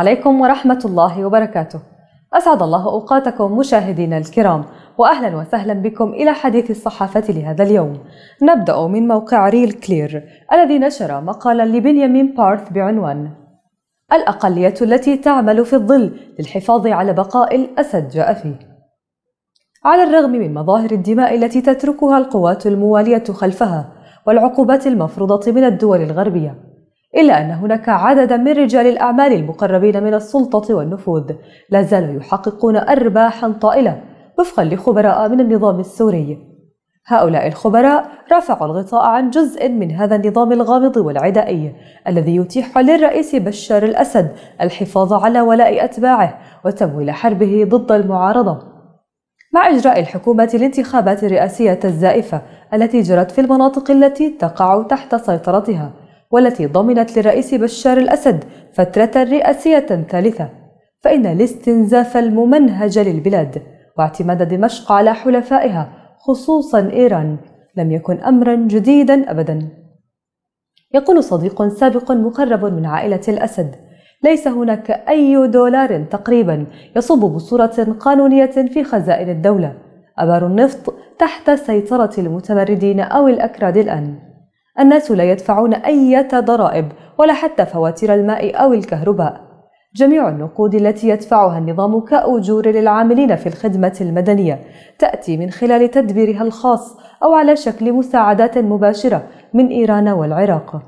عليكم ورحمة الله وبركاته أسعد الله أوقاتكم مشاهدينا الكرام وأهلا وسهلا بكم إلى حديث الصحافة لهذا اليوم نبدأ من موقع ريل كلير الذي نشر مقالا لبنيامين بارث بعنوان الأقلية التي تعمل في الظل للحفاظ على بقاء الأسد جاء فيه على الرغم من مظاهر الدماء التي تتركها القوات الموالية خلفها والعقوبات المفروضة من الدول الغربية إلا أن هناك عددا من رجال الأعمال المقربين من السلطة والنفوذ لا زالوا يحققون أرباحا طائلة وفقا لخبراء من النظام السوري هؤلاء الخبراء رفعوا الغطاء عن جزء من هذا النظام الغامض والعدائي الذي يتيح للرئيس بشار الأسد الحفاظ على ولاء أتباعه وتمويل حربه ضد المعارضة مع إجراء الحكومة الانتخابات الرئاسية الزائفة التي جرت في المناطق التي تقع تحت سيطرتها والتي ضمنت للرئيس بشار الأسد فترة رئاسية ثالثة فإن الاستنزاف الممنهج للبلاد واعتماد دمشق على حلفائها خصوصا إيران لم يكن أمرا جديدا أبدا يقول صديق سابق مقرب من عائلة الأسد ليس هناك أي دولار تقريبا يصب بصورة قانونية في خزائن الدولة أبار النفط تحت سيطرة المتمردين أو الأكراد الآن الناس لا يدفعون أي ضرائب ولا حتى فواتير الماء أو الكهرباء جميع النقود التي يدفعها النظام كأجور للعاملين في الخدمة المدنية تأتي من خلال تدبيرها الخاص أو على شكل مساعدات مباشرة من إيران والعراق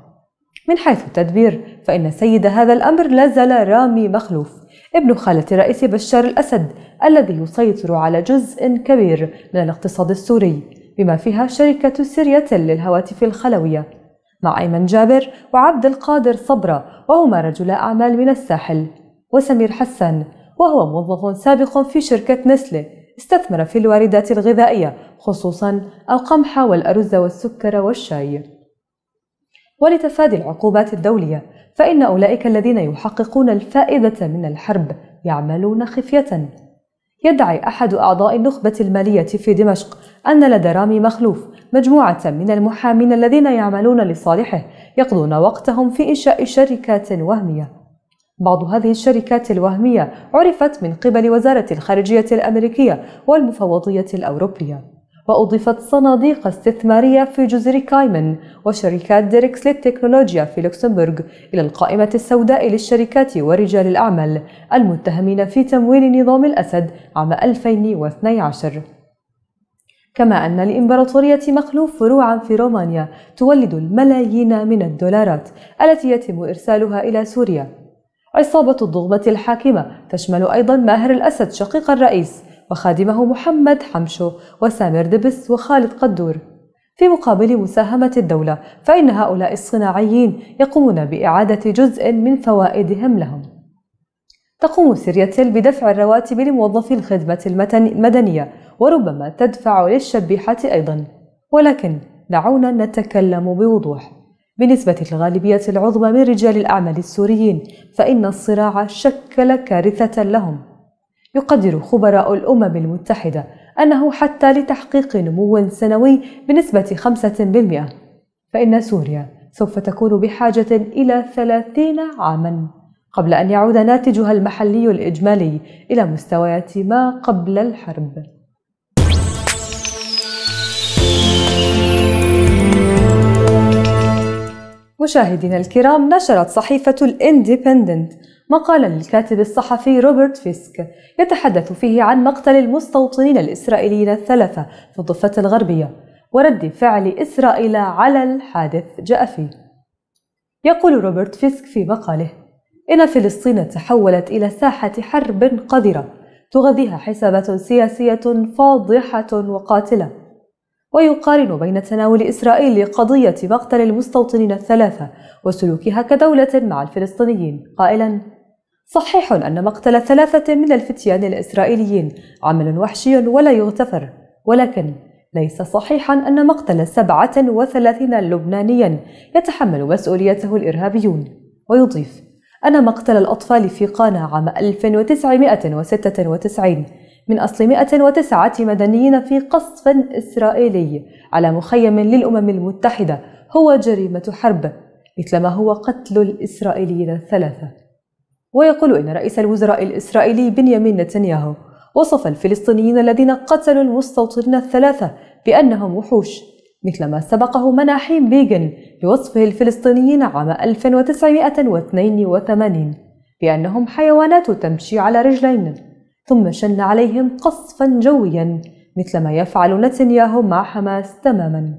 من حيث التدبير فإن سيد هذا الأمر لازال رامي مخلوف ابن خالة رئيس بشار الأسد الذي يسيطر على جزء كبير من الاقتصاد السوري بما فيها شركة سيرياتل للهواتف الخلوية مع أيمن جابر وعبد القادر صبرة وهما رجلا أعمال من الساحل وسمير حسن وهو موظف سابق في شركة نسلة استثمر في الواردات الغذائية خصوصا القمح والأرز والسكر والشاي ولتفادي العقوبات الدولية فإن أولئك الذين يحققون الفائدة من الحرب يعملون خفية يدعي أحد أعضاء النخبة المالية في دمشق أن لدى رامي مخلوف مجموعة من المحامين الذين يعملون لصالحه يقضون وقتهم في إنشاء شركات وهمية. بعض هذه الشركات الوهمية عرفت من قبل وزارة الخارجية الأمريكية والمفوضية الأوروبية. وأضيفت صناديق استثمارية في جزر كايمن وشركات ديركس للتكنولوجيا في لوكسمبورغ إلى القائمة السوداء للشركات ورجال الأعمال المتهمين في تمويل نظام الأسد عام 2012 كما أن لإمبراطورية مخلوف فروعا في رومانيا تولد الملايين من الدولارات التي يتم إرسالها إلى سوريا عصابة الضغبة الحاكمة تشمل أيضا ماهر الأسد شقيق الرئيس وخادمه محمد حمشو وسامر دبس وخالد قدور في مقابل مساهمة الدولة فإن هؤلاء الصناعيين يقومون بإعادة جزء من فوائدهم لهم تقوم سيرياتيل بدفع الرواتب لموظفي الخدمة المدنية وربما تدفع للشبيحة أيضا ولكن دعونا نتكلم بوضوح بالنسبة للغالبية العظمى من رجال الأعمال السوريين فإن الصراع شكل كارثة لهم يقدر خبراء الأمم المتحدة أنه حتى لتحقيق نمو سنوي بنسبة 5% فإن سوريا سوف تكون بحاجة إلى 30 عاماً قبل أن يعود ناتجها المحلي الإجمالي إلى مستويات ما قبل الحرب. مشاهدينا الكرام نشرت صحيفة الاندبندنت مقالا للكاتب الصحفي روبرت فيسك يتحدث فيه عن مقتل المستوطنين الإسرائيليين الثلاثة في الضفة الغربية ورد فعل إسرائيل على الحادث جاء فيه يقول روبرت فيسك في مقاله إن فلسطين تحولت إلى ساحة حرب قذرة تغذيها حسابات سياسية فاضحة وقاتلة ويقارن بين تناول إسرائيل قضية مقتل المستوطنين الثلاثة وسلوكها كدولة مع الفلسطينيين قائلا صحيح أن مقتل ثلاثة من الفتيان الإسرائيليين عمل وحشي ولا يغتفر ولكن ليس صحيحا أن مقتل 37 لبنانيا يتحمل مسؤوليته الإرهابيون ويضيف أن مقتل الأطفال في قانا عام 1996 من أصل 109 مدنيين في قصف إسرائيلي على مخيم للأمم المتحدة هو جريمة حرب مثلما هو قتل الإسرائيليين الثلاثة ويقول إن رئيس الوزراء الإسرائيلي بنيامين نتنياهو وصف الفلسطينيين الذين قتلوا المستوطنين الثلاثة بأنهم وحوش مثلما سبقه مناحيم بيغن بوصفه الفلسطينيين عام 1982 بأنهم حيوانات تمشي على رجلين ثم شن عليهم قصفا جويا مثلما يفعل نتنياهو مع حماس تماما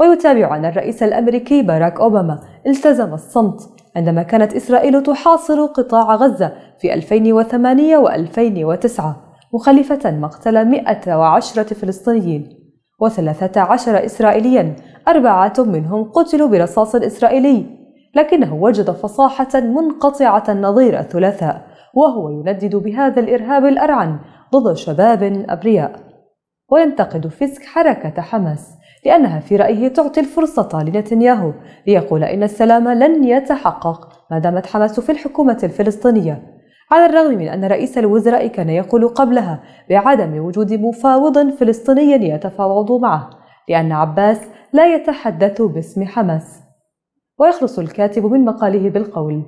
ويتابع أن الرئيس الأمريكي باراك أوباما التزم الصمت عندما كانت إسرائيل تحاصر قطاع غزة في 2008 و2009 مخلفة مقتل 110 فلسطينيين و13 إسرائيليا أربعة منهم قتلوا برصاص إسرائيلي لكنه وجد فصاحة منقطعة النظير الثلاثاء وهو يندد بهذا الإرهاب الأرعن ضد شباب أبرياء وينتقد فيسك حركة حماس لأنها في رأيه تعطي الفرصة لنتنياهو ليقول إن السلام لن يتحقق ما دامت حماس في الحكومة الفلسطينية على الرغم من أن رئيس الوزراء كان يقول قبلها بعدم وجود مفاوض فلسطيني يتفاوض معه لأن عباس لا يتحدث باسم حماس ويخلص الكاتب من مقاله بالقول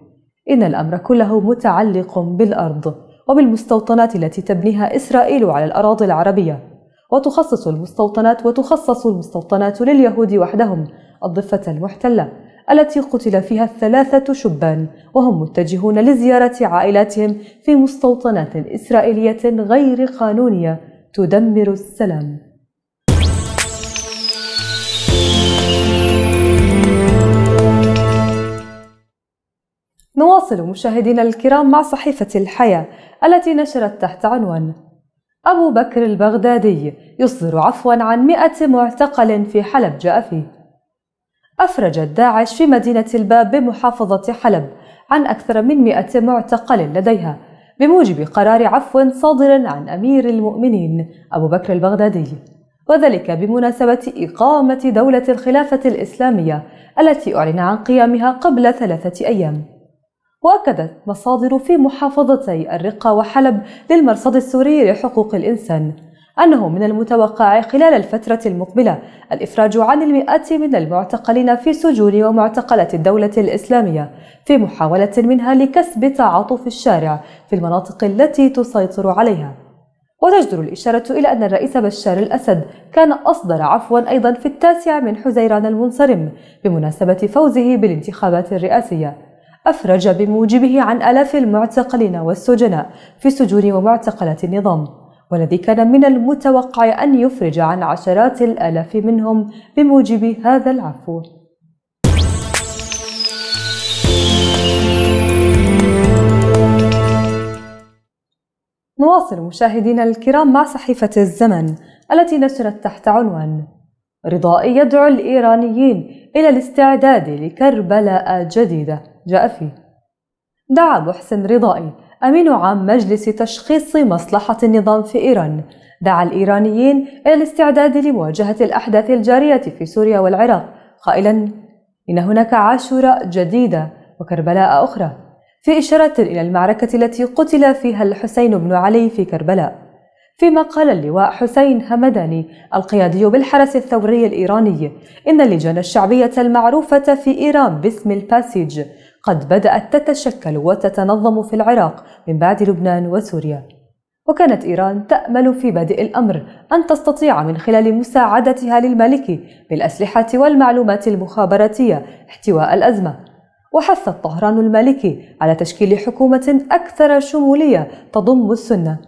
إن الأمر كله متعلق بالأرض وبالمستوطنات التي تبنيها إسرائيل على الأراضي العربية وتخصص المستوطنات وتخصص المستوطنات لليهود وحدهم الضفة المحتلة التي قتل فيها ثلاثة شبان وهم متجهون لزيارة عائلاتهم في مستوطنات إسرائيلية غير قانونية تدمر السلام نواصل مشاهدينا الكرام مع صحيفة الحياة التي نشرت تحت عنوان أبو بكر البغدادي يصدر عفوا عن 100 معتقل في حلب جاء فيه أفرجت داعش في مدينة الباب بمحافظة حلب عن أكثر من 100 معتقل لديها بموجب قرار عفو صادر عن أمير المؤمنين أبو بكر البغدادي وذلك بمناسبة إقامة دولة الخلافة الإسلامية التي أعلن عن قيامها قبل ثلاثة أيام وأكدت مصادر في محافظتي الرقة وحلب للمرصد السوري لحقوق الإنسان أنه من المتوقع خلال الفترة المقبلة الإفراج عن المئات من المعتقلين في سجون ومعتقلات الدولة الإسلامية في محاولة منها لكسب تعاطف الشارع في المناطق التي تسيطر عليها وتجدر الإشارة إلى أن الرئيس بشار الأسد كان أصدر عفوا أيضا في التاسع من حزيران المنصرم بمناسبة فوزه بالانتخابات الرئاسية أفرج بموجبه عن ألاف المعتقلين والسجناء في سجون ومعتقلات النظام والذي كان من المتوقع أن يفرج عن عشرات الآلاف منهم بموجب هذا العفو نواصل مشاهدينا الكرام مع صحيفة الزمن التي نشرت تحت عنوان رضائي يدعو الإيرانيين إلى الاستعداد لكربلاء جديدة جاء فيه دعا نعم، محسن رضائي أمين عام مجلس تشخيص مصلحة النظام في إيران دعا الإيرانيين إلى الاستعداد لمواجهة الأحداث الجارية في سوريا والعراق قائلا إن هناك عاشوراء جديدة وكربلاء أخرى في إشارة إلى المعركة التي قتل فيها الحسين بن علي في كربلاء فيما قال اللواء حسين همداني القيادي بالحرس الثوري الإيراني إن اللجان الشعبية المعروفة في إيران باسم الباسيج قد بدأت تتشكل وتتنظم في العراق من بعد لبنان وسوريا وكانت إيران تأمل في بادئ الأمر أن تستطيع من خلال مساعدتها للمالكي بالأسلحة والمعلومات المخابراتية احتواء الأزمة وحثت طهران المالكي على تشكيل حكومة أكثر شمولية تضم السنة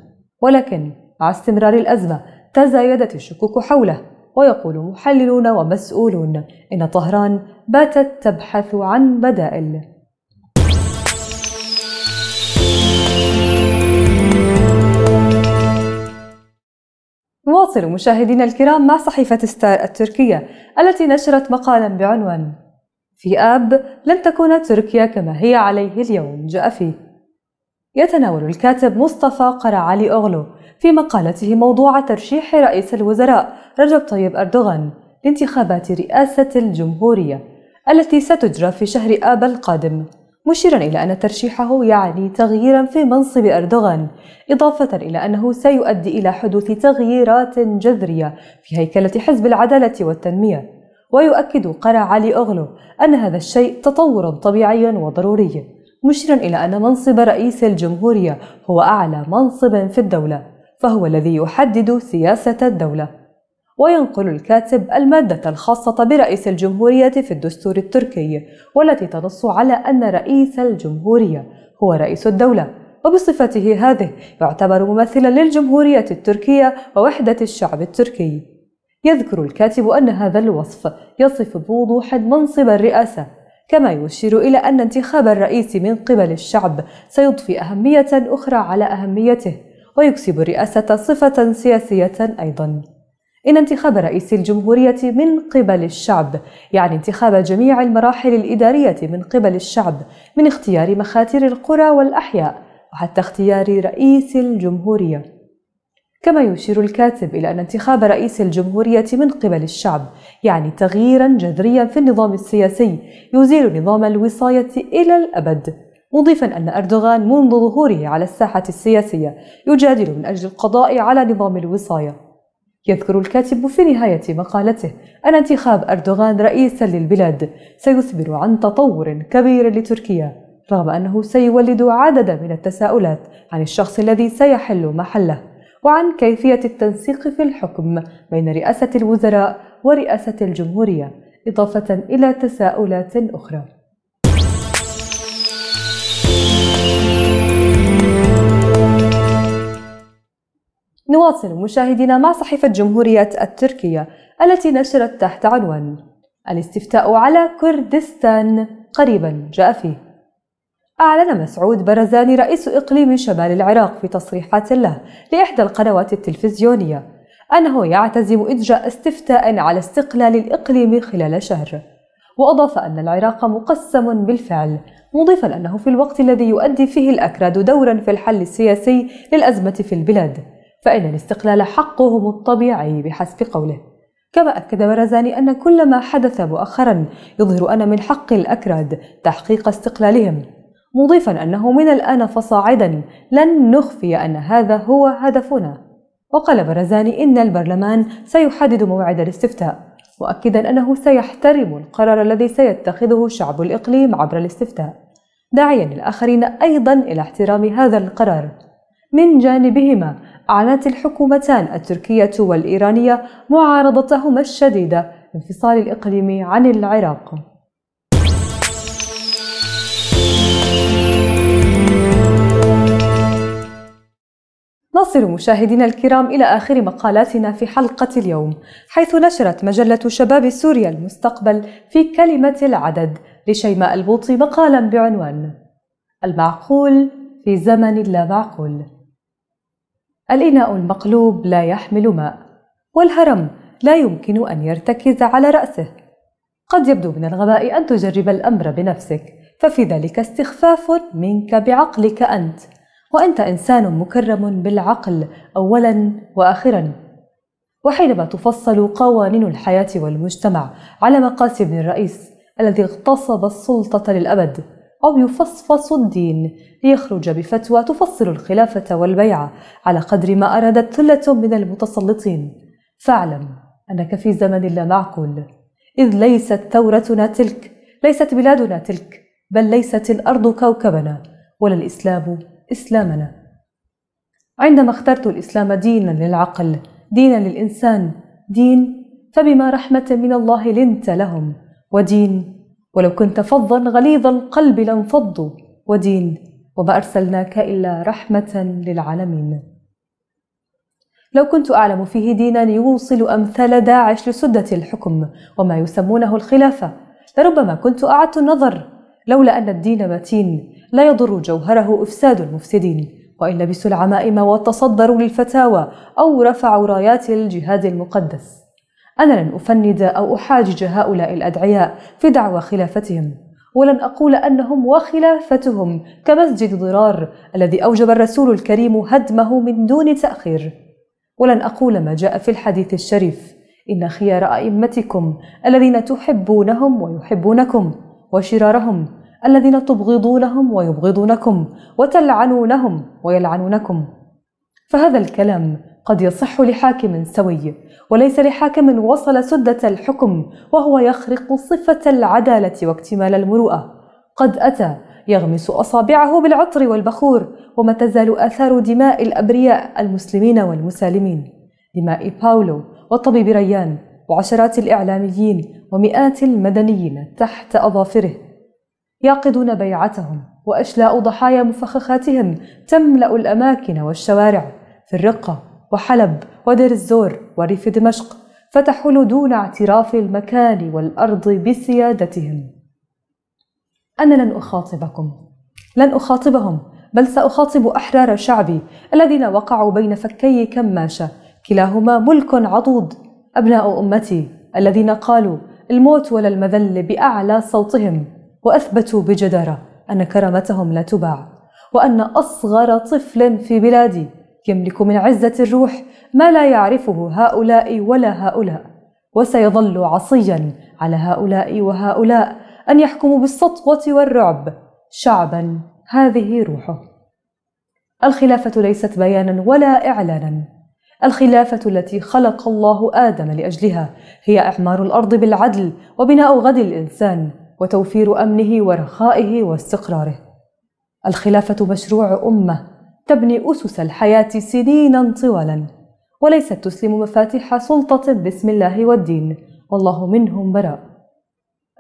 ولكن مع استمرار الأزمة تزايدت الشكوك حوله ويقول محللون ومسؤولون إن طهران باتت تبحث عن بدائل نواصل مشاهدينا الكرام مع صحيفة ستار التركية التي نشرت مقالا بعنوان في آب لن تكون تركيا كما هي عليه اليوم جاء فيه يتناول الكاتب مصطفى قرعالي أغلو في مقالته موضوع ترشيح رئيس الوزراء رجب طيب أردوغان لانتخابات رئاسة الجمهورية التي ستجرى في شهر آب القادم مشيرا إلى أن ترشيحه يعني تغييرا في منصب أردوغان إضافة إلى أنه سيؤدي إلى حدوث تغييرات جذرية في هيكلة حزب العدالة والتنمية ويؤكد قرع علي أغلو أن هذا الشيء تطور طبيعي وضروري مشيرا إلى أن منصب رئيس الجمهورية هو أعلى منصب في الدولة فهو الذي يحدد سياسة الدولة وينقل الكاتب المادة الخاصة برئيس الجمهورية في الدستور التركي والتي تنص على أن رئيس الجمهورية هو رئيس الدولة وبصفته هذه يعتبر ممثلا للجمهورية التركية ووحدة الشعب التركي يذكر الكاتب أن هذا الوصف يصف بوضوح منصب الرئاسة كما يشير إلى أن انتخاب الرئيس من قبل الشعب سيضفي أهمية أخرى على أهميته ويكسب الرئاسة صفة سياسية أيضاً إن انتخاب رئيس الجمهورية من قبل الشعب يعني انتخاب جميع المراحل الإدارية من قبل الشعب من اختيار مخاتر القرى والأحياء وحتى اختيار رئيس الجمهورية كما يشير الكاتب إلى أن انتخاب رئيس الجمهورية من قبل الشعب يعني تغييرا جذريا في النظام السياسي يزيل نظام الوصاية إلى الأبد مضيفا أن أردوغان منذ ظهوره على الساحة السياسية يجادل من أجل القضاء على نظام الوصاية يذكر الكاتب في نهاية مقالته أن انتخاب أردوغان رئيسا للبلاد سيثبر عن تطور كبير لتركيا رغم أنه سيولد عددا من التساؤلات عن الشخص الذي سيحل محله وعن كيفية التنسيق في الحكم بين رئاسة الوزراء ورئاسة الجمهورية إضافة إلى تساؤلات أخرى نواصل مشاهدينا مع صحيفة جمهورية التركية التي نشرت تحت عنوان الاستفتاء على كردستان قريبا جاء فيه أعلن مسعود برزاني رئيس إقليم شمال العراق في تصريحات له لإحدى القنوات التلفزيونية أنه يعتزم إجراء استفتاء على استقلال الإقليم خلال شهر وأضاف أن العراق مقسم بالفعل مضيفا أنه في الوقت الذي يؤدي فيه الأكراد دورا في الحل السياسي للأزمة في البلاد فإن الاستقلال حقهم الطبيعي بحسب قوله كما أكد برزاني أن كل ما حدث مؤخرا يظهر أن من حق الأكراد تحقيق استقلالهم مضيفا أنه من الآن فصاعدا لن نخفي أن هذا هو هدفنا وقال برزاني إن البرلمان سيحدد موعد الاستفتاء مؤكدا أنه سيحترم القرار الذي سيتخذه شعب الإقليم عبر الاستفتاء داعيا الآخرين أيضا إلى احترام هذا القرار من جانبهما أعلنت الحكومتان التركية والإيرانية معارضتهما الشديدة لانفصال الإقليم عن العراق نصل مشاهدينا الكرام إلى آخر مقالاتنا في حلقة اليوم حيث نشرت مجلة شباب سوريا المستقبل في كلمة العدد لشيماء البوطي مقالا بعنوان المعقول في زمن اللامعقول معقول الإناء المقلوب لا يحمل ماء والهرم لا يمكن أن يرتكز على رأسه قد يبدو من الغباء أن تجرب الأمر بنفسك ففي ذلك استخفاف منك بعقلك أنت وأنت إنسان مكرم بالعقل أولا وآخرا وحينما تفصل قوانين الحياة والمجتمع على مقاس ابن الرئيس الذي اغتصب السلطة للأبد أو يفصفص الدين ليخرج بفتوى تفصل الخلافة والبيعة على قدر ما أرادت ثلة من المتسلطين فاعلم أنك في زمن لا معقول إذ ليست ثورتنا تلك ليست بلادنا تلك بل ليست الأرض كوكبنا ولا الإسلام إسلامنا عندما اخترت الإسلام دينا للعقل دينا للإنسان دين فبما رحمة من الله لنت لهم ودين ولو كنت فظا غليظ القلب لانفضوا ودين وما أرسلناك إلا رحمة للعالمين لو كنت أعلم فيه دينا يوصل أمثال داعش لسدة الحكم وما يسمونه الخلافة لربما كنت أعدت النظر لولا أن الدين متين لا يضر جوهره إفساد المفسدين وإن لبسوا العمائم وتصدروا للفتاوى أو رفعوا رايات الجهاد المقدس أنا لن أفند أو أحاجج هؤلاء الأدعياء في دعوى خلافتهم ولن أقول أنهم وخلافتهم كمسجد ضرار الذي أوجب الرسول الكريم هدمه من دون تأخير ولن أقول ما جاء في الحديث الشريف إن خيار أئمتكم الذين تحبونهم ويحبونكم وشرارهم الذين تبغضونهم ويبغضونكم وتلعنونهم ويلعنونكم فهذا الكلام قد يصح لحاكم سوي وليس لحاكم وصل سدة الحكم وهو يخرق صفة العدالة واكتمال المروءة قد أتى يغمس أصابعه بالعطر والبخور وما تزال آثار دماء الأبرياء المسلمين والمسالمين دماء باولو والطبيب ريان وعشرات الإعلاميين ومئات المدنيين تحت أظافره يعقدون بيعتهم وأشلاء ضحايا مفخخاتهم تملأ الأماكن والشوارع في الرقة وحلب ودير الزور وريف دمشق فتحول دون اعتراف المكان والأرض بسيادتهم أنا لن أخاطبكم لن أخاطبهم بل سأخاطب أحرار شعبي الذين وقعوا بين فكي كماشة كلاهما ملك عضوض أبناء أمتي الذين قالوا الموت ولا المذل بأعلى صوتهم وأثبتوا بجدارة أن كرامتهم لا تباع وأن أصغر طفل في بلادي يملك من عزة الروح ما لا يعرفه هؤلاء ولا هؤلاء وسيظل عصيا على هؤلاء وهؤلاء أن يحكموا بالسطوة والرعب شعبا هذه روحه الخلافة ليست بيانا ولا إعلانا الخلافة التي خلق الله آدم لأجلها هي إعمار الأرض بالعدل وبناء غد الإنسان وتوفير أمنه ورخائه واستقراره الخلافة مشروع أمة تبني أسس الحياة سنينا طوالا وليست تسلم مفاتيح سلطة باسم الله والدين والله منهم براء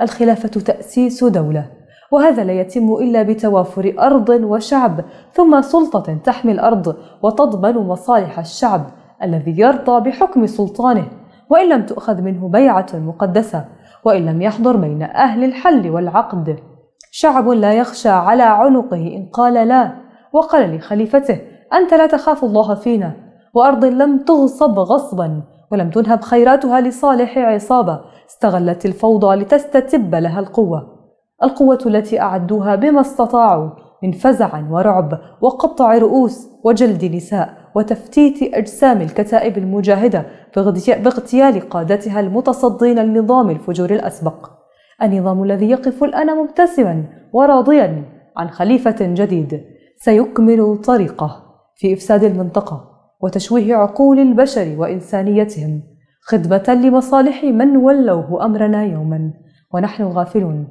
الخلافة تأسيس دولة وهذا لا يتم إلا بتوافر أرض وشعب ثم سلطة تحمي الأرض وتضمن مصالح الشعب الذي يرضى بحكم سلطانه وإن لم تؤخذ منه بيعة مقدسة وإن لم يحضر بين أهل الحل والعقد شعب لا يخشى على عنقه إن قال لا وقال لخليفته أنت لا تخاف الله فينا وأرض لم تغصب غصبا ولم تنهب خيراتها لصالح عصابة استغلت الفوضى لتستتب لها القوة القوة التي أعدوها بما استطاعوا من فزع ورعب وقطع رؤوس وجلد نساء وتفتيت أجسام الكتائب المجاهدة باغتيال قادتها المتصدين لنظام الفجور الأسبق النظام الذي يقف الآن مبتسما وراضيا عن خليفة جديد سيكمل طريقه في إفساد المنطقة وتشويه عقول البشر وإنسانيتهم خدمة لمصالح من ولوه أمرنا يوما ونحن غافلون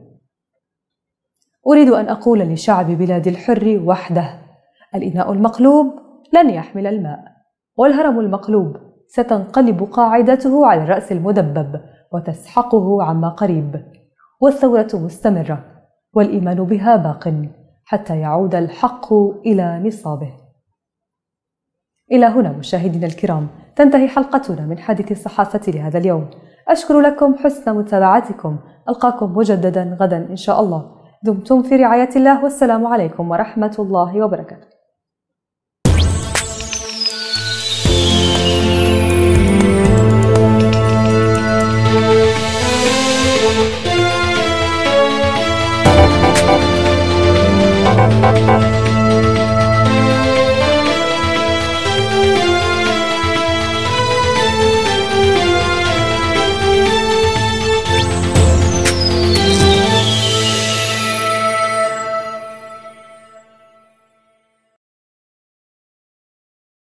أريد أن أقول لشعب بلاد الحر وحده الإناء المقلوب لن يحمل الماء والهرم المقلوب ستنقلب قاعدته على الرأس المدبب وتسحقه عما قريب والثورة مستمرة والإيمان بها باقٍ حتى يعود الحق إلى نصابه. إلى هنا مشاهدينا الكرام تنتهي حلقتنا من حديث الصحافة لهذا اليوم. أشكر لكم حسن متابعتكم. ألقاكم مجددا غدا إن شاء الله. دمتم في رعاية الله والسلام عليكم ورحمة الله وبركاته.